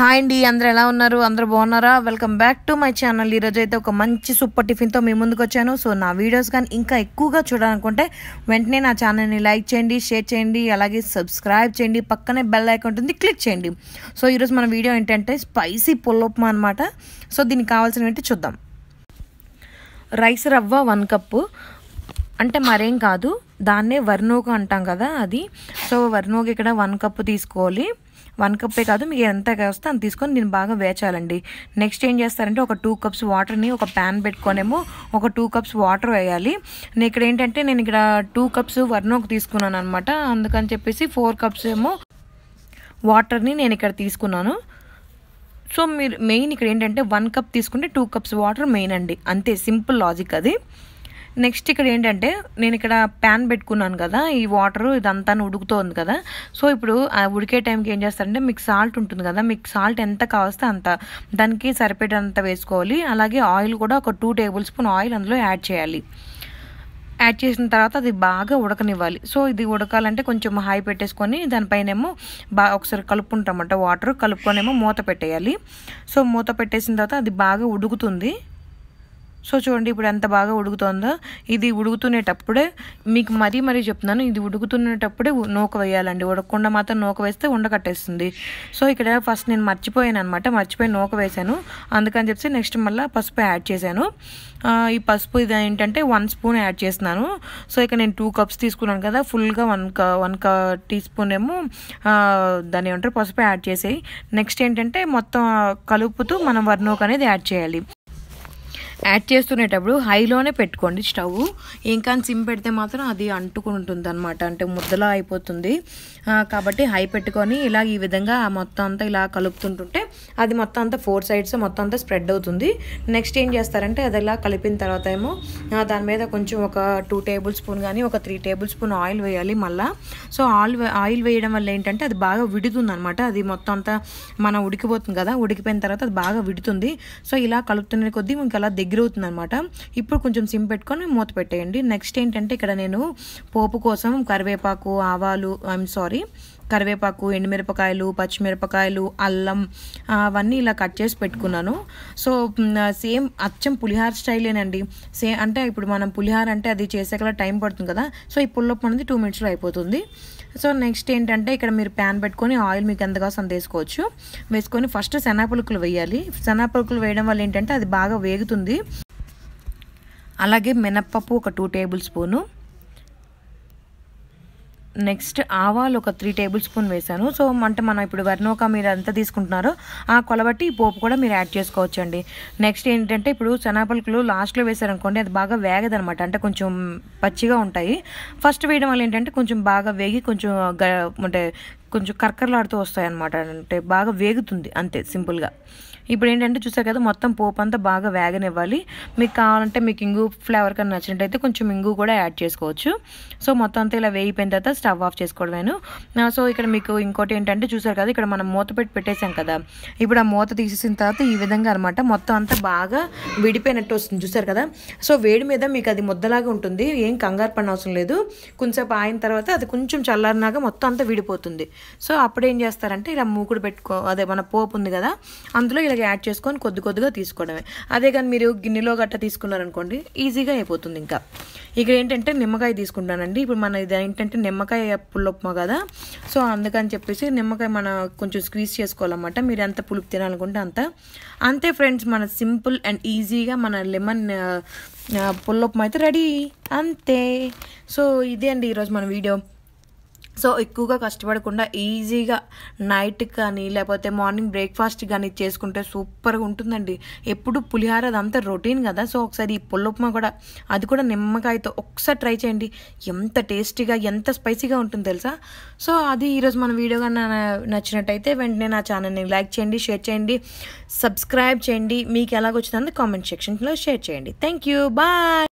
hi అండి అందరు ఎలా ఉన్నారు అందరు బాగున్నారా welcome back to my channel ఈరోజు అయితే ఒక మంచి సూపర్ టిఫిన్తో మీ ముందుకు వచ్చాను సో నా వీడియోస్ కానీ ఇంకా ఎక్కువగా చూడాలనుకుంటే వెంటనే నా ఛానల్ని లైక్ చేయండి షేర్ చేయండి అలాగే సబ్స్క్రైబ్ చేయండి పక్కనే బెల్ ఐకాన్ ఉంటుంది క్లిక్ చేయండి సో ఈరోజు మన వీడియో ఏంటంటే స్పైసీ పుల్లోప్మా అనమాట సో దీనికి కావాల్సినవి చూద్దాం రైస్ రవ్వ వన్ కప్పు అంటే మరేం కాదు దాన్నే వర్ణోగ అంటాం కదా అది సో వర్నోగ ఇక్కడ వన్ కప్పు తీసుకోవాలి వన్ కప్పే కాదు మీకు ఎంత వస్తే అంత తీసుకొని దీన్ని బాగా వేచాలండి నెక్స్ట్ ఏం చేస్తారంటే ఒక టూ కప్స్ వాటర్ని ఒక ప్యాన్ పెట్టుకొనేమో ఒక టూ కప్స్ వాటర్ వేయాలి నేను ఇక్కడ ఏంటంటే నేను ఇక్కడ టూ కప్స్ ఒక తీసుకున్నాను అనమాట అందుకని చెప్పేసి ఫోర్ కప్స్ ఏమో వాటర్ని నేను ఇక్కడ తీసుకున్నాను సో మీరు మెయిన్ ఇక్కడ ఏంటంటే వన్ కప్ తీసుకుంటే టూ కప్స్ వాటర్ మెయిన్ అండి అంతే సింపుల్ లాజిక్ అది నెక్స్ట్ ఇక్కడ ఏంటంటే నేను ఇక్కడ ప్యాన్ పెట్టుకున్నాను కదా ఈ వాటర్ ఇదంతా ఉడుకుతోంది కదా సో ఇప్పుడు ఉడికే టైంకి ఏం చేస్తారంటే మీకు సాల్ట్ ఉంటుంది కదా మీకు సాల్ట్ ఎంత కావస్తే అంత దానికి సరిపడేంత వేసుకోవాలి అలాగే ఆయిల్ కూడా ఒక టూ టేబుల్ స్పూన్ ఆయిల్ అందులో యాడ్ చేయాలి యాడ్ చేసిన తర్వాత అది బాగా ఉడకనివ్వాలి సో ఇది ఉడకాలంటే కొంచెం హై పెట్టేసుకొని దానిపైనేమో బాగా ఒకసారి కలుపుకుంటామంట వాటర్ కలుపుకొనేమో మూత పెట్టేయాలి సో మూత పెట్టేసిన తర్వాత అది బాగా ఉడుకుతుంది సో చూడండి ఇప్పుడు ఎంత బాగా ఉడుకుతుందో ఇది ఉడుకుతునేటప్పుడే మీకు మరీ మరీ చెప్తున్నాను ఇది ఉడుకుతునేటప్పుడే నూక వేయాలండి ఉడకకుండా మాత్రం నూక వేస్తే ఉండకట్టేస్తుంది సో ఇక్కడ ఫస్ట్ నేను మర్చిపోయాను అనమాట మర్చిపోయి నూక వేశాను అందుకని చెప్పి నెక్స్ట్ మళ్ళీ పసుపు యాడ్ చేశాను ఈ పసుపు ఇది ఏంటంటే వన్ స్పూన్ యాడ్ చేస్తున్నాను సో ఇక నేను టూ కప్స్ తీసుకున్నాను కదా ఫుల్గా వన్ క వన్ క టీ స్పూన్ ఏమో దాని ఏమంటారు పసుపు యాడ్ చేసేయి నెక్స్ట్ ఏంటంటే మొత్తం కలుపుతూ మనం వర్నోక్ అనేది యాడ్ చేయాలి యాడ్ చేస్తునేటప్పుడు హైలోనే పెట్టుకోండి స్టవ్ ఇంకా సిమ్ పెడితే మాత్రం అది అంటుకుంటుంది అనమాట అంటే ముద్దలా అయిపోతుంది కాబట్టి హై పెట్టుకొని ఇలా ఈ విధంగా మొత్తం అంతా ఇలా కలుపుతుంటుంటే అది మొత్తం అంతా ఫోర్ సైడ్స్ మొత్తం అంతా స్ప్రెడ్ అవుతుంది నెక్స్ట్ ఏం చేస్తారంటే అది ఇలా కలిపిన తర్వాత ఏమో దాని మీద కొంచెం ఒక టూ టేబుల్ స్పూన్ కానీ ఒక త్రీ టేబుల్ స్పూన్ ఆయిల్ వేయాలి మళ్ళీ సో ఆయిల్ ఆయిల్ వేయడం వల్ల ఏంటంటే అది బాగా విడుతుంది అనమాట అది మొత్తం అంతా మనం ఉడికిపోతుంది కదా ఉడికిపోయిన తర్వాత అది బాగా విడుతుంది సో ఇలా కలుపుతున్న కొద్దీ ఇంకా అలా దగ్గర దగ్గరవుతుంది అనమాట ఇప్పుడు కొంచెం సిమ్ పెట్టుకొని మూత పెట్టేయండి నెక్స్ట్ ఏంటంటే ఇక్కడ నేను పోపు కోసం కరివేపాకు ఆవాలు ఐఎమ్ సారీ కరివేపాకు ఎండుమిరపకాయలు పచ్చిమిరపకాయలు అల్లం అవన్నీ ఇలా కట్ చేసి పెట్టుకున్నాను సో సేమ్ అచ్చం పులిహార స్టైలేనండి సే అంటే ఇప్పుడు మనం పులిహార అంటే అది చేసేకలా టైం పడుతుంది కదా సో ఈ పుల్లప్ అనేది టూ మినిట్స్లో అయిపోతుంది సో నెక్స్ట్ ఏంటంటే ఇక్కడ మీరు ప్యాన్ పెట్టుకొని ఆయిల్ మీకు ఎంత కోసం వేసుకోవచ్చు వేసుకొని ఫస్ట్ శనాపులుకులు వేయాలి శనాపులుకులు వేయడం వల్ల ఏంటంటే అది బాగా వేగుతుంది అలాగే మినప్పప్పు ఒక టూ టేబుల్ స్పూను నెక్స్ట్ ఆవాలు ఒక త్రీ టేబుల్ స్పూన్ వేశాను సో అంటే మనం ఇప్పుడు వెర్నోకా మీరు ఎంత తీసుకుంటున్నారో ఆ కొలబట్టి ఈ పోపు కూడా మీరు యాడ్ చేసుకోవచ్చండి నెక్స్ట్ ఏంటంటే ఇప్పుడు శనగపలుకులు లాస్ట్లో వేసారనుకోండి అది బాగా వేగదనమాట అంటే కొంచెం పచ్చిగా ఉంటాయి ఫస్ట్ వేయడం వల్ల ఏంటంటే కొంచెం బాగా వేగి కొంచెం అంటే కొంచెం కర్కర్లాడుతూ అనమాట అంటే బాగా వేగుతుంది అంతే సింపుల్గా ఇప్పుడు ఏంటంటే చూసారు కదా మొత్తం పోపు అంతా బాగా వేగనివ్వాలి మీకు కావాలంటే మీకు ఇంగు ఫ్లేవర్ కన్నా నచ్చినట్టయితే కొంచెం ఇంగు కూడా యాడ్ చేసుకోవచ్చు సో మొత్తం అంతా ఇలా వేగిపోయిన తర్వాత స్టవ్ ఆఫ్ చేసుకోవడమేను సో ఇక్కడ మీకు ఇంకోటి ఏంటంటే చూసారు కదా ఇక్కడ మనం మూత పెట్టి పెట్టేసాం కదా ఇప్పుడు ఆ మూత తీసేసిన తర్వాత ఈ విధంగా అనమాట మొత్తం అంతా బాగా విడిపోయినట్టు వస్తుంది చూసారు కదా సో వేడి మీద మీకు అది ముద్దలాగా ఉంటుంది ఏం కంగారు పడిన అవసరం లేదు కొంచెంసేపు ఆయిన తర్వాత అది కొంచెం చల్లారినాక మొత్తం అంతా విడిపోతుంది సో అప్పుడు ఏం చేస్తారంటే ఇలా మూకుడు పెట్టుకో అదే మన పోపు ఉంది కదా అందులో ఇలా యాడ్ చేసుకొని కొద్ది కొద్దిగా తీసుకోవడమే అదే కానీ మీరు గిన్నెలో గట్ట తీసుకున్నారనుకోండి ఈజీగా అయిపోతుంది ఇంకా ఇక్కడ ఏంటంటే నిమ్మకాయ తీసుకుంటానండి ఇప్పుడు మన ఇది ఏంటంటే నిమ్మకాయ పుల్లొప్మా కదా సో అందుకని చెప్పేసి నిమ్మకాయ మన కొంచెం స్క్వీజ్ చేసుకోవాలన్నమాట మీరు ఎంత పులుపు తినాలనుకుంటే అంత అంతే ఫ్రెండ్స్ మన సింపుల్ అండ్ ఈజీగా మన లెమన్ పుల్లొప్మా అయితే రెడీ అంతే సో ఇదే అండి ఈరోజు మన వీడియో సో ఎక్కువగా కష్టపడకుండా ఈజీగా నైట్ కానీ లేకపోతే మార్నింగ్ బ్రేక్ఫాస్ట్ కానీ చేసుకుంటే సూపర్గా ఉంటుందండి ఎప్పుడు పులిహార అదంతా రొటీన్ కదా సో ఒకసారి ఈ పుల్ల ఉప్మా కూడా అది కూడా నిమ్మకాయతో ఒకసారి ట్రై చేయండి ఎంత టేస్టీగా ఎంత స్పైసీగా ఉంటుంది తెలుసా సో అది ఈరోజు మన వీడియో కానీ నచ్చినట్టయితే వెంటనే నా ఛానల్ని లైక్ చేయండి షేర్ చేయండి సబ్స్క్రైబ్ చేయండి మీకు ఎలాగొచ్చిందని కామెంట్ సెక్షన్లో షేర్ చేయండి థ్యాంక్ యూ బాయ్